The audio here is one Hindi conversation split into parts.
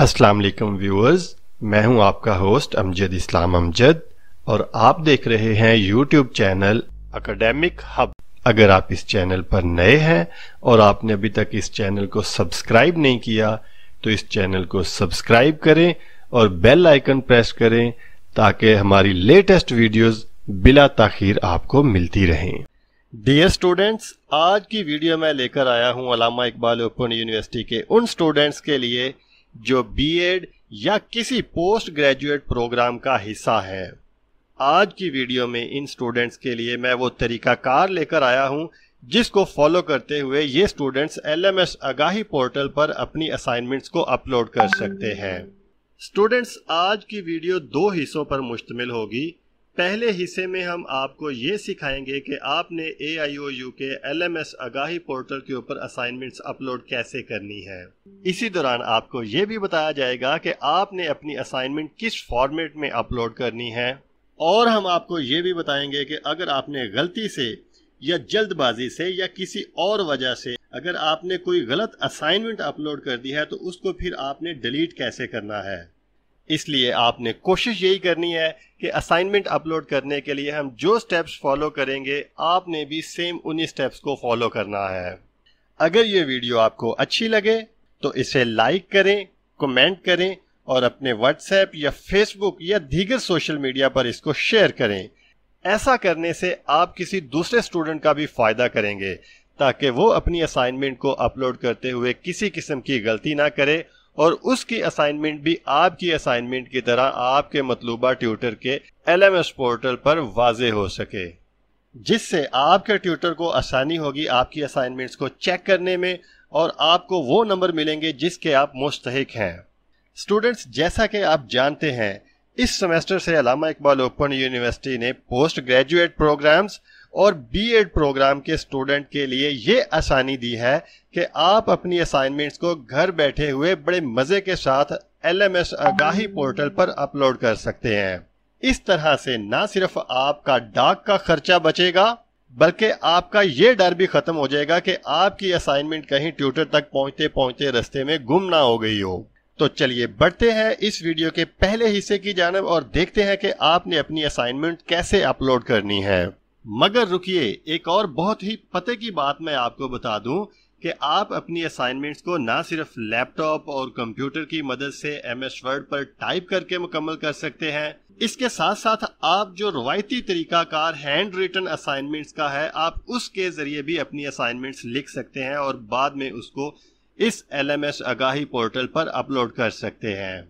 अस्सलाम वालेकुम व्यूअर्स मैं हूं आपका होस्ट अमजद इस्लाम अमजद और आप देख रहे हैं यूट्यूब चैनल अकेडमिक हब अगर आप इस चैनल पर नए हैं और आपने अभी तक इस चैनल को सब्सक्राइब नहीं किया तो इस चैनल को सब्सक्राइब करें और बेल आइकन प्रेस करें ताकि हमारी लेटेस्ट वीडियोस बिला तखिर आपको मिलती रहें डियर स्टूडेंट्स आज की वीडियो मैं लेकर आया हूं अलामा इकबाल ओपन यूनिवर्सिटी के उन स्टूडेंट्स के लिए जो बीएड या किसी पोस्ट ग्रेजुएट प्रोग्राम का हिस्सा है आज की वीडियो में इन स्टूडेंट्स के लिए मैं वो तरीकाकार लेकर आया हूँ जिसको फॉलो करते हुए ये स्टूडेंट्स एलएमएस आगाही पोर्टल पर अपनी असाइनमेंट्स को अपलोड कर सकते हैं स्टूडेंट्स आज की वीडियो दो हिस्सों पर मुश्तमिल होगी पहले हिस्से में हम आपको ये सिखाएंगे कि आपने ए आई ओ यू के L M S Aagahi portal के ऊपर असाइनमेंट्स अपलोड कैसे करनी है इसी दौरान आपको ये भी बताया जाएगा कि आपने अपनी असाइनमेंट किस फॉर्मेट में अपलोड करनी है और हम आपको ये भी बताएंगे कि अगर आपने गलती से या जल्दबाजी से या किसी और वजह से अगर आपने कोई गलत असाइनमेंट अपलोड कर दी है तो उसको फिर आपने डिलीट कैसे करना है इसलिए आपने कोशिश यही करनी है कि असाइनमेंट अपलोड करने के लिए हम जो स्टेप्स फॉलो करेंगे आपने भी सेम उन्हीं स्टेप्स को फॉलो करना है अगर ये वीडियो आपको अच्छी लगे तो इसे लाइक करें कमेंट करें और अपने व्हाट्सएप या फेसबुक या दीगर सोशल मीडिया पर इसको शेयर करें ऐसा करने से आप किसी दूसरे स्टूडेंट का भी फायदा करेंगे ताकि वो अपनी असाइनमेंट को अपलोड करते हुए किसी किस्म की गलती ना करे और उसकी असाइनमेंट भी आपकी असाइनमेंट की तरह आपके मतलूबा ट्यूटर के एलएमएस पोर्टल पर वाजे हो सके जिससे आपके ट्यूटर को आसानी होगी आपकी असाइनमेंट्स को चेक करने में और आपको वो नंबर मिलेंगे जिसके आप मुस्तक हैं स्टूडेंट्स जैसा कि आप जानते हैं इस सेमेस्टर से अलामा इकबाल ओपन यूनिवर्सिटी ने पोस्ट ग्रेजुएट प्रोग्राम्स और बीएड प्रोग्राम के स्टूडेंट के लिए ये आसानी दी है कि आप अपनी असाइनमेंट्स को घर बैठे हुए बड़े मज़े के साथ L M S Aagahi portal पर अपलोड कर सकते हैं इस तरह से ना सिर्फ आपका डाक का खर्चा बचेगा बल्कि आपका ये डर भी खत्म हो जाएगा कि आपकी असाइनमेंट कहीं ट्यूटर तक पहुंचते पहुंचते रस्ते में गुम ना हो गई हो तो चलिए बढ़ते हैं इस वीडियो के पहले हिस्से की जानब और देखते हैं कि आपने अपनी असाइनमेंट कैसे अपलोड करनी है मगर रुकिए एक और बहुत ही पते की बात मैं आपको बता दूं कि आप अपनी असाइनमेंट्स को ना सिर्फ लैपटॉप और कंप्यूटर की मदद से एम एस वर्ड पर टाइप करके मुकम्मल कर सकते हैं इसके साथ साथ आप जो रवायती तरीकाकार हैंड रिटन असाइनमेंट्स का है आप उसके जरिए भी अपनी असाइनमेंट्स लिख सकते हैं और बाद में उसको इस L M S Aagahi portal पर अपलोड कर सकते हैं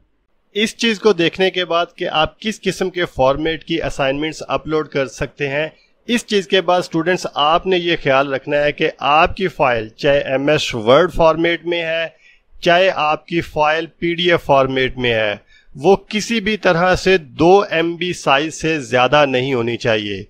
इस चीज को देखने के बाद कि आप किस किस्म के फॉर्मेट की असाइनमेंट्स अपलोड कर सकते हैं इस चीज़ के बाद स्टूडेंट्स आपने ये ख्याल रखना है कि आपकी फ़ाइल चाहे एम एस वर्ड फॉर्मेट में है चाहे आपकी फ़ाइल पीडीएफ फॉर्मेट में है वो किसी भी तरह से दो एम साइज से ज़्यादा नहीं होनी चाहिए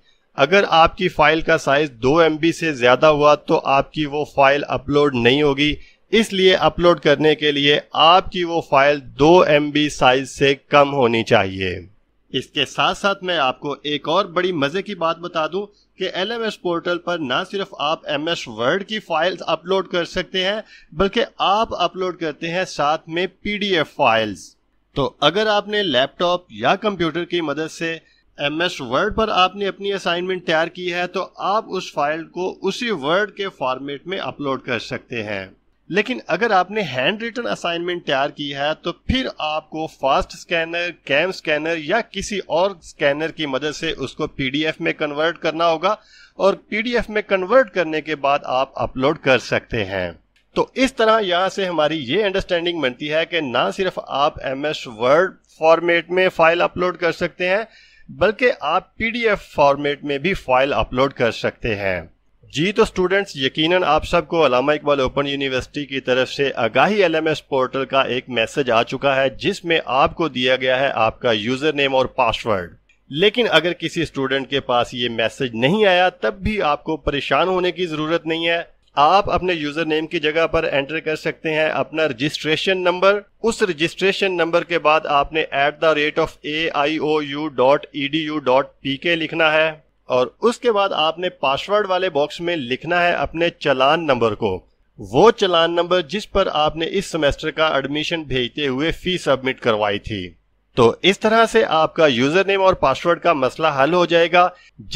अगर आपकी फ़ाइल का साइज़ दो एम से ज़्यादा हुआ तो आपकी वो फ़ाइल अपलोड नहीं होगी इसलिए अपलोड करने के लिए आपकी वो फाइल दो एम साइज से कम होनी चाहिए इसके साथ साथ मैं आपको एक और बड़ी मज़े की बात बता दूं कि एल एम एस पोर्टल पर ना सिर्फ आप एम एस वर्ड की फाइल्स अपलोड कर सकते हैं बल्कि आप अपलोड करते हैं साथ में पी डी एफ फाइल्स तो अगर आपने लैपटॉप या कंप्यूटर की मदद से एम एस वर्ड पर आपने अपनी असाइनमेंट तैयार की है तो आप उस फाइल को उसी वर्ड के फॉर्मेट में अपलोड कर सकते हैं लेकिन अगर आपने हैंड रिटन असाइनमेंट तैयार की है तो फिर आपको फास्ट स्कैनर कैम स्कैनर या किसी और स्कैनर की मदद से उसको पीडीएफ में कन्वर्ट करना होगा और पीडीएफ में कन्वर्ट करने के बाद आप अपलोड कर सकते हैं तो इस तरह यहाँ से हमारी ये अंडरस्टैंडिंग बनती है कि ना सिर्फ आप एम एस वर्ड फॉर्मेट में फाइल अपलोड कर सकते हैं बल्कि आप पीडीएफ फॉर्मेट में भी फाइल अपलोड कर सकते हैं जी तो स्टूडेंट्स यकीनन आप सबको अलामा इकबाल ओपन यूनिवर्सिटी की तरफ से आगाही एलएमएस पोर्टल का एक मैसेज आ चुका है जिसमें आपको दिया गया है आपका यूजर नेम और पासवर्ड लेकिन अगर किसी स्टूडेंट के पास ये मैसेज नहीं आया तब भी आपको परेशान होने की जरूरत नहीं है आप अपने यूजर नेम की जगह पर एंटर कर सकते हैं अपना रजिस्ट्रेशन नंबर उस रजिस्ट्रेशन नंबर के बाद आपने at the rate of A I O U dot E D U dot P K लिखना है और उसके बाद आपने पासवर्ड वाले बॉक्स में लिखना है अपने चलान नंबर को वो चलान नंबर जिस पर आपने इस सेमेस्टर का एडमिशन भेजते हुए फी सबमिट करवाई थी तो इस तरह से आपका यूजर नेम और पासवर्ड का मसला हल हो जाएगा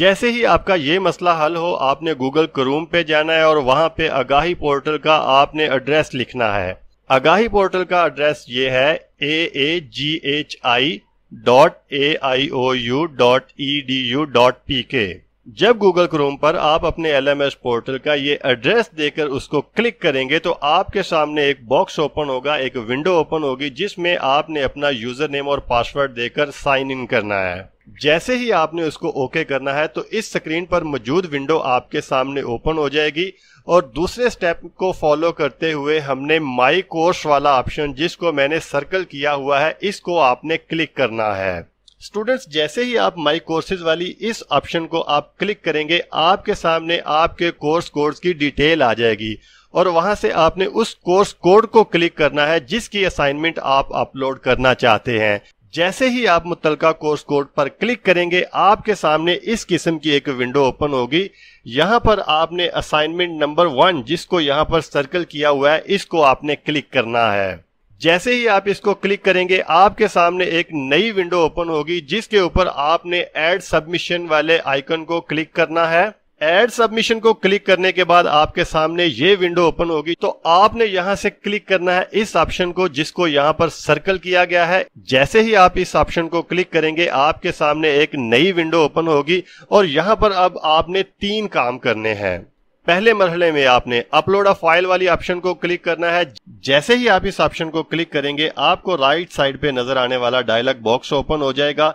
जैसे ही आपका ये मसला हल हो आपने गूगल क्रूम पे जाना है और वहां पे आगाही पोर्टल का आपने एड्रेस लिखना है आगाही पोर्टल का एड्रेस ये है A A G H I dot AIOU dot EDU dot PK. जब गूगल क्रोम पर आप अपने एस पोर्टल का ये एड्रेस देकर उसको क्लिक करेंगे तो आपके सामने एक बॉक्स ओपन होगा एक विंडो ओपन होगी जिसमें आपने अपना यूजर नेम और पासवर्ड देकर साइन इन करना है जैसे ही आपने उसको ओके करना है तो इस स्क्रीन पर मौजूद विंडो आपके सामने ओपन हो जाएगी और दूसरे स्टेप को फॉलो करते हुए हमने माई कोर्स वाला ऑप्शन जिसको मैंने सर्कल किया हुआ है इसको आपने क्लिक करना है स्टूडेंट्स जैसे ही आप माई कोर्सेज वाली इस ऑप्शन को आप क्लिक करेंगे आपके सामने आपके कोर्स कोड्स की डिटेल आ जाएगी और वहां से आपने उस कोर्स कोड को क्लिक करना है जिसकी असाइनमेंट आप अपलोड करना चाहते हैं जैसे ही आप मुतलका कोर्स कोड पर क्लिक करेंगे आपके सामने इस किस्म की एक विंडो ओपन होगी यहाँ पर आपने असाइनमेंट नंबर वन जिसको यहाँ पर सर्कल किया हुआ है इसको आपने क्लिक करना है जैसे ही आप इसको क्लिक करेंगे आपके सामने एक नई विंडो ओपन होगी जिसके ऊपर आपने एड सबमिशन वाले आइकन को क्लिक करना है एड सबमिशन को क्लिक करने के बाद आपके सामने ये विंडो ओपन होगी तो आपने यहाँ से क्लिक करना है इस ऑप्शन को जिसको यहाँ पर सर्कल किया गया है जैसे ही आप इस ऑप्शन को क्लिक करेंगे आपके सामने एक नई विंडो ओपन होगी और यहाँ पर अब आपने तीन काम करने हैं पहले मरहले में आपने अपलोड अ फाइल वाली ऑप्शन को क्लिक करना है जैसे ही आप इस ऑप्शन को क्लिक करेंगे आपको राइट साइड पे नजर आने वाला डायलॉग बॉक्स ओपन हो जाएगा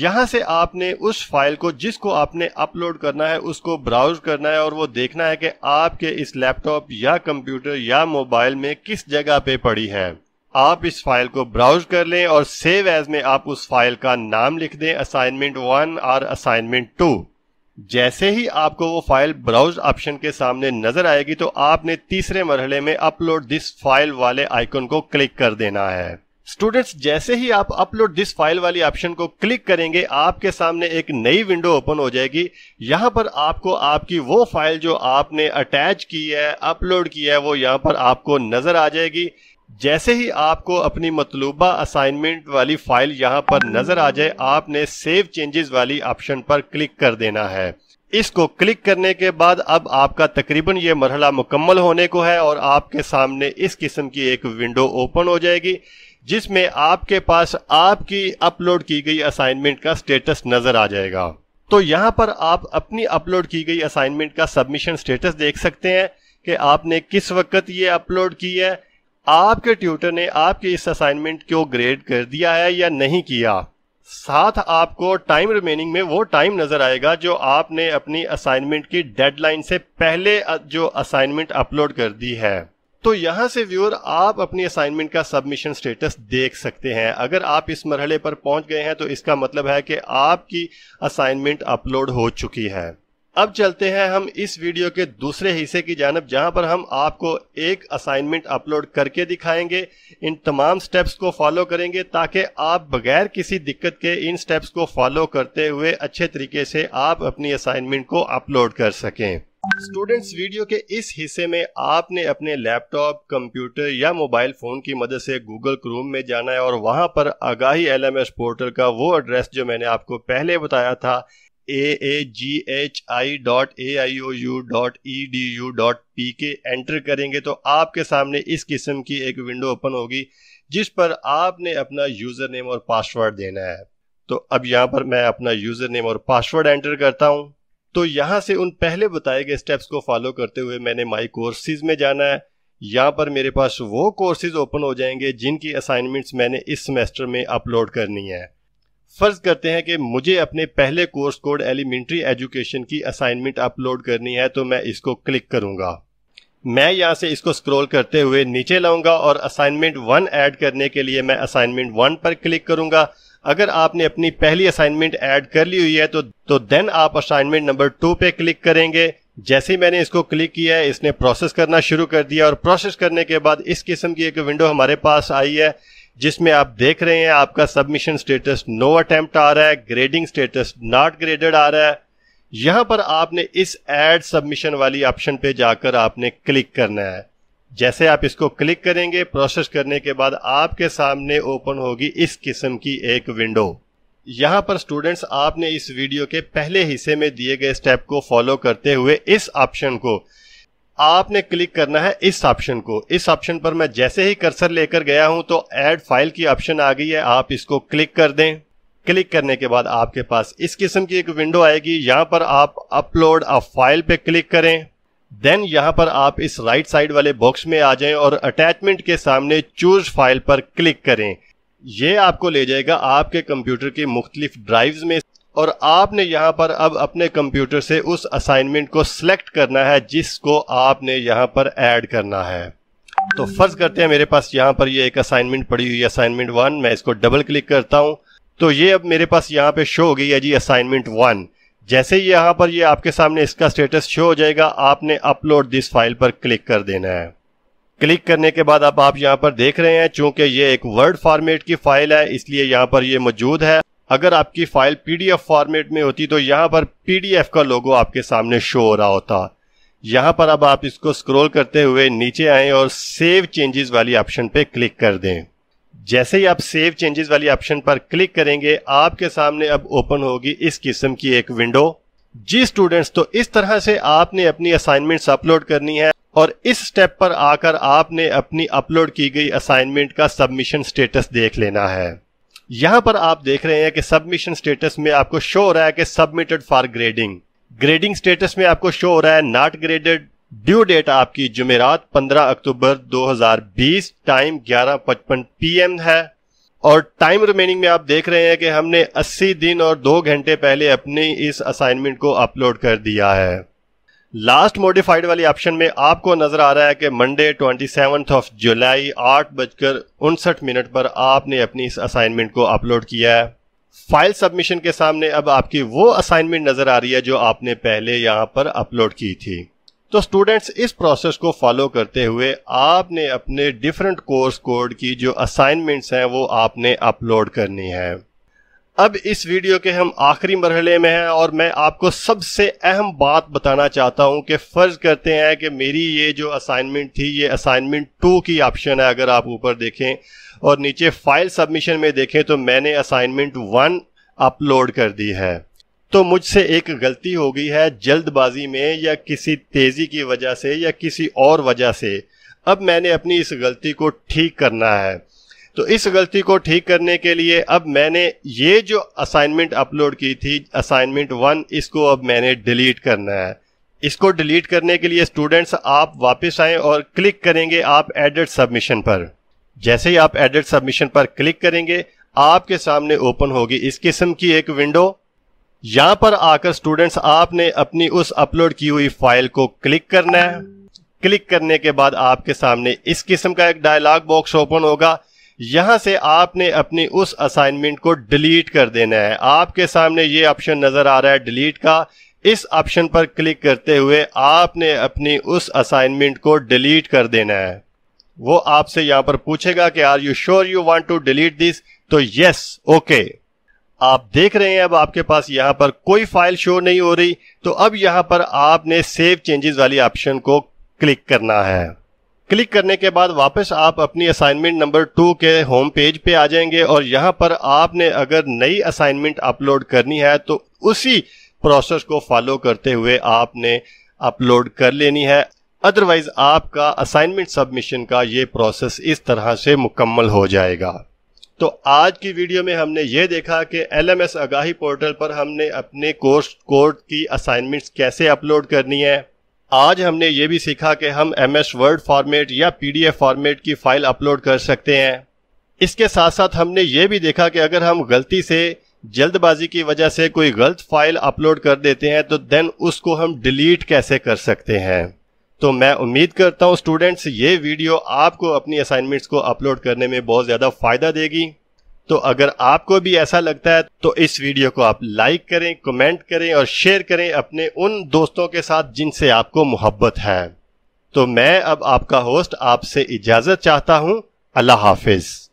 यहाँ से आपने उस फाइल को जिसको आपने अपलोड करना है उसको ब्राउज करना है और वो देखना है कि आपके इस लैपटॉप या कंप्यूटर या मोबाइल में किस जगह पे पड़ी है आप इस फाइल को ब्राउज कर लें और सेव एज में आप उस फाइल का नाम लिख दें असाइनमेंट वन और असाइनमेंट टू जैसे ही आपको वो फाइल ब्राउज ऑप्शन के सामने नजर आएगी तो आपने तीसरे मरहले में अपलोड दिस फाइल वाले आइकन को क्लिक कर देना है स्टूडेंट्स जैसे ही आप अपलोड दिस फाइल वाली ऑप्शन को क्लिक करेंगे आपके सामने एक नई विंडो ओपन हो जाएगी यहाँ पर आपको आपकी वो फाइल जो आपने अटैच की है अपलोड की है वो यहाँ पर आपको नजर आ जाएगी जैसे ही आपको अपनी मतलूबा असाइनमेंट वाली फाइल यहाँ पर नजर आ जाए आपने सेव चेंजेस वाली ऑप्शन पर क्लिक कर देना है इसको क्लिक करने के बाद अब आपका तकरीबन ये मरहला मुकम्मल होने को है और आपके सामने इस किस्म की एक विंडो ओपन हो जाएगी जिसमें आपके पास आपकी अपलोड की गई असाइनमेंट का स्टेटस नजर आ जाएगा तो यहाँ पर आप अपनी अपलोड की गई असाइनमेंट का सबमिशन स्टेटस देख सकते हैं कि आपने किस वक्त ये अपलोड की है आपके ट्यूटर ने आपके इस असाइनमेंट को ग्रेड कर दिया है या नहीं किया साथ आपको टाइम रिमेनिंग में वो टाइम नजर आएगा जो आपने अपनी असाइनमेंट की डेडलाइन से पहले जो असाइनमेंट अपलोड कर दी है तो यहां से व्यूअर आप अपनी असाइनमेंट का सबमिशन स्टेटस देख सकते हैं अगर आप इस मरहले पर पहुंच गए हैं तो इसका मतलब है कि आपकी असाइनमेंट अपलोड हो चुकी है अब चलते हैं हम इस वीडियो के दूसरे हिस्से की जानब जहां पर हम आपको एक असाइनमेंट अपलोड करके दिखाएंगे इन तमाम स्टेप्स को फॉलो करेंगे ताकि आप बगैर किसी दिक्कत के इन स्टेप्स को फॉलो करते हुए अच्छे तरीके से आप अपनी असाइनमेंट को अपलोड कर सकें स्टूडेंट्स वीडियो के इस हिस्से में आपने अपने लैपटॉप कंप्यूटर या मोबाइल फ़ोन की मदद से गूगल क्रोम में जाना है और वहां पर आगाही एलएमएस पोर्टल का वो एड्रेस जो मैंने आपको पहले बताया था A A G H I dot A I O U dot E D U dot P K enter करेंगे तो आपके सामने इस किस्म की एक विंडो ओपन होगी जिस पर आपने अपना यूज़र नेम और पासवर्ड देना है तो अब यहाँ पर मैं अपना यूज़र नेम और पासवर्ड एंटर करता हूँ तो यहाँ से उन पहले बताए गए स्टेप्स को फॉलो करते हुए मैंने माई कोर्सेज में जाना है यहाँ पर मेरे पास वो कोर्सेज ओपन हो जाएंगे जिनकी असाइनमेंट्स मैंने इस सेमेस्टर में अपलोड करनी है फर्ज करते हैं कि मुझे अपने पहले कोर्स कोड एलिमेंट्री एजुकेशन की असाइनमेंट अपलोड करनी है तो मैं इसको क्लिक करूंगा मैं यहां से इसको स्क्रॉल करते हुए नीचे लाऊंगा और असाइनमेंट वन ऐड करने के लिए मैं असाइनमेंट वन पर क्लिक करूंगा अगर आपने अपनी पहली असाइनमेंट ऐड कर ली हुई है तो तो देन आप असाइनमेंट नंबर टू पे क्लिक करेंगे जैसे ही मैंने इसको क्लिक किया है इसने प्रोसेस करना शुरू कर दिया और प्रोसेस करने के बाद इस किस्म की एक विंडो हमारे पास आई है जिसमें आप देख रहे हैं आपका सबमिशन स्टेटस नो अटेम्प्ट आ रहा है ग्रेडिंग स्टेटस नॉट ग्रेडेड आ रहा है यहां पर आपने इस एड सबमिशन वाली ऑप्शन पे जाकर आपने क्लिक करना है जैसे आप इसको क्लिक करेंगे प्रोसेस करने के बाद आपके सामने ओपन होगी इस किस्म की एक विंडो यहां पर स्टूडेंट्स आपने इस वीडियो के पहले हिस्से में दिए गए स्टेप को फॉलो करते हुए इस ऑप्शन को आपने क्लिक करना है इस ऑप्शन को इस ऑप्शन पर मैं जैसे ही कर्सर लेकर गया हूं तो ऐड फाइल की ऑप्शन आ गई है आप इसको क्लिक कर दें क्लिक करने के बाद आपके पास इस किस्म की एक विंडो आएगी यहाँ पर आप अपलोड अ फाइल पे क्लिक करें देन यहाँ पर आप इस राइट साइड वाले बॉक्स में आ जाएं और अटैचमेंट के सामने चूज फाइल पर क्लिक करें ये आपको ले जाएगा आपके कंप्यूटर के मुख्तलिफ ड्राइव्स में और आपने यहाँ पर अब अपने कंप्यूटर से उस असाइनमेंट को सिलेक्ट करना है जिसको आपने यहाँ पर ऐड करना है तो फर्ज करते हैं मेरे पास यहाँ पर ये एक असाइनमेंट पड़ी हुई है असाइनमेंट वन मैं इसको डबल क्लिक करता हूँ तो ये अब मेरे पास यहाँ पे शो हो गई है जी असाइनमेंट वन जैसे ही यहाँ पर ये आपके सामने इसका स्टेटस शो हो जाएगा आपने अपलोड दिस फाइल पर क्लिक कर देना है क्लिक करने के बाद अब आप, यहाँ पर देख रहे हैं चूंकि ये एक वर्ड फॉर्मेट की फाइल है इसलिए यहाँ पर ये मौजूद है अगर आपकी फाइल पीडीएफ फॉर्मेट में होती तो यहाँ पर पीडीएफ का लोगो आपके सामने शो हो रहा होता यहाँ पर अब आप इसको स्क्रॉल करते हुए नीचे आए और सेव चेंजेस वाली ऑप्शन पे क्लिक कर दें जैसे ही आप सेव चेंजेस वाली ऑप्शन पर क्लिक करेंगे आपके सामने अब ओपन होगी इस किस्म की एक विंडो जी स्टूडेंट्स तो इस तरह से आपने अपनी असाइनमेंट्स अपलोड करनी है और इस स्टेप पर आकर आपने अपनी अपलोड की गई असाइनमेंट का सबमिशन स्टेटस देख लेना है यहां पर आप देख रहे हैं कि सबमिशन स्टेटस में आपको शो हो रहा है कि submitted for grading grading status में आपको शो हो रहा है नॉट ग्रेडेड ड्यू डेट आपकी जुमेरात 15 अक्टूबर 2020 टाइम 11:55 पीएम है और टाइम रिमेनिंग में आप देख रहे हैं कि हमने 80 दिन और दो घंटे पहले अपनी इस असाइनमेंट को अपलोड कर दिया है लास्ट मॉडिफाइड वाली ऑप्शन में आपको नजर आ रहा है कि मंडे ट्वेंटी ऑफ जुलाई आठ बजकर उनसठ मिनट पर आपने अपनी इस असाइनमेंट को अपलोड किया है फाइल सबमिशन के सामने अब आपकी वो असाइनमेंट नजर आ रही है जो आपने पहले यहां पर अपलोड की थी तो स्टूडेंट्स इस प्रोसेस को फॉलो करते हुए आपने अपने डिफरेंट कोर्स कोड की जो असाइनमेंट्स हैं वो आपने अपलोड करनी है अब इस वीडियो के हम आखिरी मरहले में हैं और मैं आपको सबसे अहम बात बताना चाहता हूं कि फ़र्ज़ करते हैं कि मेरी ये जो असाइनमेंट थी ये असाइनमेंट टू की ऑप्शन है अगर आप ऊपर देखें और नीचे फाइल सबमिशन में देखें तो मैंने असाइनमेंट वन अपलोड कर दी है तो मुझसे एक गलती हो गई है जल्दबाजी में या किसी तेज़ी की वजह से या किसी और वजह से अब मैंने अपनी इस गलती को ठीक करना है तो इस गलती को ठीक करने के लिए अब मैंने ये जो असाइनमेंट अपलोड की थी असाइनमेंट वन इसको अब मैंने डिलीट करना है इसको डिलीट करने के लिए स्टूडेंट्स आप वापस आएँ और क्लिक करेंगे आप एडिट सबमिशन पर जैसे ही आप एडिट सबमिशन पर क्लिक करेंगे आपके सामने ओपन होगी इस किस्म की एक विंडो यहाँ पर आकर स्टूडेंट्स आपने अपनी उस अपलोड की हुई फाइल को क्लिक करना है क्लिक करने के बाद आपके सामने इस किस्म का एक डायलॉग बॉक्स ओपन होगा यहां से आपने अपनी उस असाइनमेंट को डिलीट कर देना है आपके सामने ये ऑप्शन नजर आ रहा है डिलीट का इस ऑप्शन पर क्लिक करते हुए आपने अपनी उस असाइनमेंट को डिलीट कर देना है वो आपसे यहां पर पूछेगा कि are you sure you want to delete this तो यस ओके आप देख रहे हैं अब आपके पास यहां पर कोई फाइल शो नहीं हो रही तो अब यहां पर आपने सेव चेंजेस वाली ऑप्शन को क्लिक करना है क्लिक करने के बाद वापस आप अपनी असाइनमेंट नंबर टू के होम पेज पे आ जाएंगे और यहाँ पर आपने अगर नई असाइनमेंट अपलोड करनी है तो उसी प्रोसेस को फॉलो करते हुए आपने अपलोड कर लेनी है अदरवाइज आपका असाइनमेंट सबमिशन का ये प्रोसेस इस तरह से मुकम्मल हो जाएगा तो आज की वीडियो में हमने ये देखा कि L M S Aagahi portal पर हमने अपने कोर्स कोड की असाइनमेंट्स कैसे अपलोड करनी है आज हमने ये भी सीखा कि हम एम एस वर्ड फॉर्मेट या पी डी एफ फॉर्मेट की फाइल अपलोड कर सकते हैं इसके साथ साथ हमने ये भी देखा कि अगर हम गलती से जल्दबाजी की वजह से कोई गलत फाइल अपलोड कर देते हैं तो देन उसको हम डिलीट कैसे कर सकते हैं तो मैं उम्मीद करता हूँ स्टूडेंट्स ये वीडियो आपको अपनी असाइनमेंट्स को अपलोड करने में बहुत ज़्यादा फायदा देगी तो अगर आपको भी ऐसा लगता है तो इस वीडियो को आप लाइक करें कमेंट करें और शेयर करें अपने उन दोस्तों के साथ जिनसे आपको मोहब्बत है तो मैं अब आपका होस्ट आपसे इजाज़त चाहता हूं अल्लाह हाफिज़